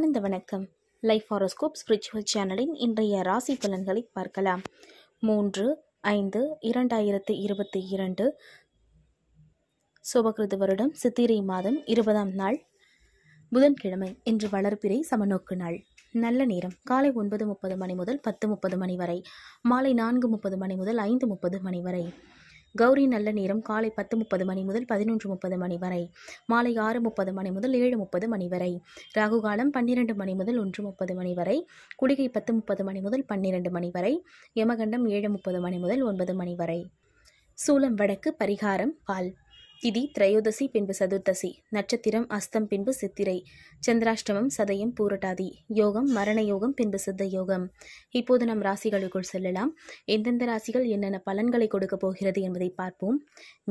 ஆனந்த வணக்கம் life horoscope spiritual சேனலின் இன்றைய ராசி பலன்களை பார்க்கலாம் மூன்று ஐந்து இரண்டாயிரத்து இருபத்தி இரண்டு சுபகிருத வருடம் சித்திரை மாதம் இருபதாம் நாள் புதன்கிழமை இன்று வளர்ப்பிறை சமநோக்கு நாள் நல்ல நேரம் காலை ஒன்பது முப்பது மணி முதல் பத்து முப்பது மணி வரை மாலை நான்கு முப்பது மணி முதல் ஐந்து முப்பது மணி வரை கௌரி நல்ல நேரம் காலை பத்து முப்பது மணி முதல் பதினொன்று முப்பது மணி வரை மாலை ஆறு முப்பது மணி முதல் ஏழு முப்பது மணி வரை ராகுகாலம் பன்னிரண்டு மணி முதல் ஒன்று முப்பது மணி வரை குளிகை பத்து முப்பது மணி முதல் பன்னிரண்டு மணி வரை யமகண்டம் ஏழு முப்பது மணி முதல் ஒன்பது மணி வரை சூலம் வடக்கு பரிகாரம் பால் திதி திரையோதசி பின்பு சதுர்த்தசி நட்சத்திரம் அஸ்தம் பின்பு சித்திரை சந்திராஷ்டமம் சதயம் பூரட்டாதி யோகம் மரண யோகம் பின்பு சித்த யோகம் இப்போது நம் ராசிகளுக்குள் செல்லலாம் எந்தெந்த ராசிகள் என்னென்ன பலன்களை கொடுக்க போகிறது என்பதை பார்ப்போம்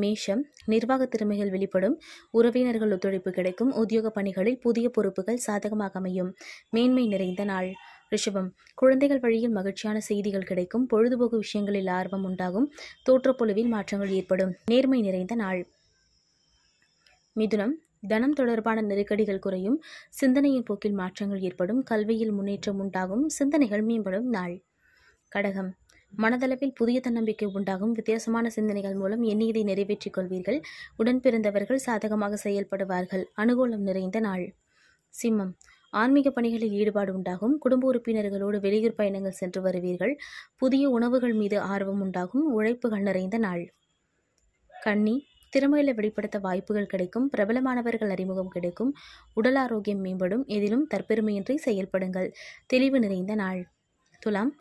மேஷம் நிர்வாக திறமைகள் வெளிப்படும் உறவினர்கள் ஒத்துழைப்பு கிடைக்கும் உத்தியோக பணிகளில் புதிய பொறுப்புகள் சாதகமாக அமையும் மேன்மை நிறைந்த நாள் ரிஷபம் குழந்தைகள் வழியில் மகிழ்ச்சியான செய்திகள் கிடைக்கும் பொழுதுபோக்கு விஷயங்களில் ஆர்வம் உண்டாகும் தோற்றப்பொழுவில் மாற்றங்கள் ஏற்படும் நேர்மை நிறைந்த நாள் மிதுனம் தனம் தொடர்பான நெருக்கடிகள் குறையும் சிந்தனையின் போக்கில் மாற்றங்கள் ஏற்படும் கல்வியில் முன்னேற்றம் உண்டாகும் சிந்தனைகள் மேம்படும் நாள் கடகம் மனதளவில் புதிய தன்னம்பிக்கை உண்டாகும் வித்தியாசமான சிந்தனைகள் மூலம் எண்ணியதை நிறைவேற்றிக் கொள்வீர்கள் உடன் பிறந்தவர்கள் சாதகமாக செயல்படுவார்கள் அனுகூலம் நிறைந்த நாள் சிம்மம் ஆன்மீக பணிகளில் ஈடுபாடு உண்டாகும் குடும்ப உறுப்பினர்களோடு வெளியூர் பயணங்கள் சென்று வருவீர்கள் புதிய உணவுகள் மீது ஆர்வம் உண்டாகும் உழைப்புகள் நிறைந்த நாள் கன்னி திறமையில வெளிப்படுத்த வாய்ப்புகள் கிடைக்கும் பிரபலமானவர்கள் அறிமுகம் கிடைக்கும் உடல் ஆரோக்கியம் மேம்படும் எதிலும் தற்பெருமையின்றி செயல்படுங்கள் தெளிவு நிறைந்த நாள் துலாம்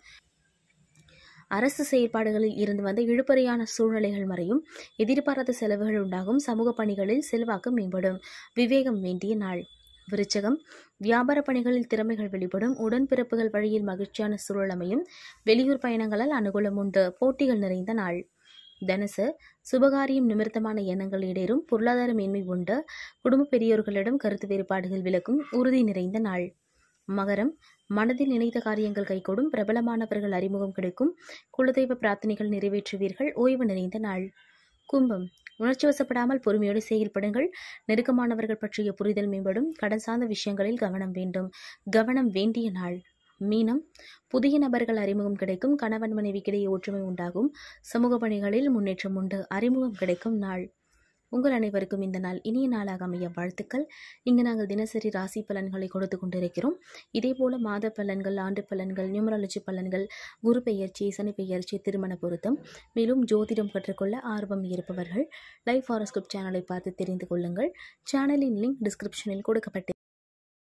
அரசு செயல்பாடுகளில் இருந்து வந்த இழுபறியான சூழ்நிலைகள் மறையும் எதிர்பாராத செலவுகள் உண்டாகும் சமூக பணிகளில் செல்வாக்கு மேம்படும் விவேகம் வேண்டிய நாள் விருச்சகம் வியாபார பணிகளில் திறமைகள் வெளிப்படும் உடன்பிறப்புகள் வழியில் மகிழ்ச்சியான சூழல் அமையும் வெளியூர் பயணங்களால் அனுகூலம் உண்டு போட்டிகள் நிறைந்த நாள் தனுசு சுபகாரியம் நிமித்தமான எண்ணங்கள் இடேறும் பொருளாதார மேன்மை உண்டு குடும்ப பெரியோர்களிடம் கருத்து வேறுபாடுகள் விளக்கும் உறுதி நிறைந்த நாள் மகரம் மனதில் நினைத்த காரியங்கள் கைகூடும் பிரபலமானவர்கள் அறிமுகம் கிடைக்கும் குலதெய்வ பிரார்த்தனைகள் நிறைவேற்றுவீர்கள் ஓய்வு நிறைந்த நாள் கும்பம் உணர்ச்சி வசப்படாமல் பொறுமையோடு செயல்படுங்கள் நெருக்கமானவர்கள் பற்றிய புரிதல் மேம்படும் கடன் சார்ந்த விஷயங்களில் கவனம் வேண்டும் கவனம் வேண்டிய நாள் மீனம் புதிய நபர்கள் அறிமுகம் கிடைக்கும் கணவன் மனைவிக்கிடையே ஒற்றுமை உண்டாகும் சமூக பணிகளில் முன்னேற்றம் உண்டு அறிமுகம் கிடைக்கும் நாள் உங்கள் அனைவருக்கும் இந்த நாள் இனிய நாளாக அமைய வாழ்த்துக்கள் இங்கு நாங்கள் தினசரி ராசி பலன்களை கொடுத்து கொண்டிருக்கிறோம் இதே போல மாத பலன்கள் ஆண்டு பலன்கள் நியூமராலஜி பலன்கள் குரு பெயர்ச்சி சனி பெயர்ச்சி திருமண பொருத்தம் மேலும் ஜோதிடம் கற்றுக்கொள்ள ஆர்வம் இருப்பவர்கள் லைஃப் ஹாரோஸ்கோப் சேனலை பார்த்து தெரிந்து கொள்ளுங்கள் சேனலின் லிங்க் டிஸ்கிரிப்ஷனில் கொடுக்கப்பட்டு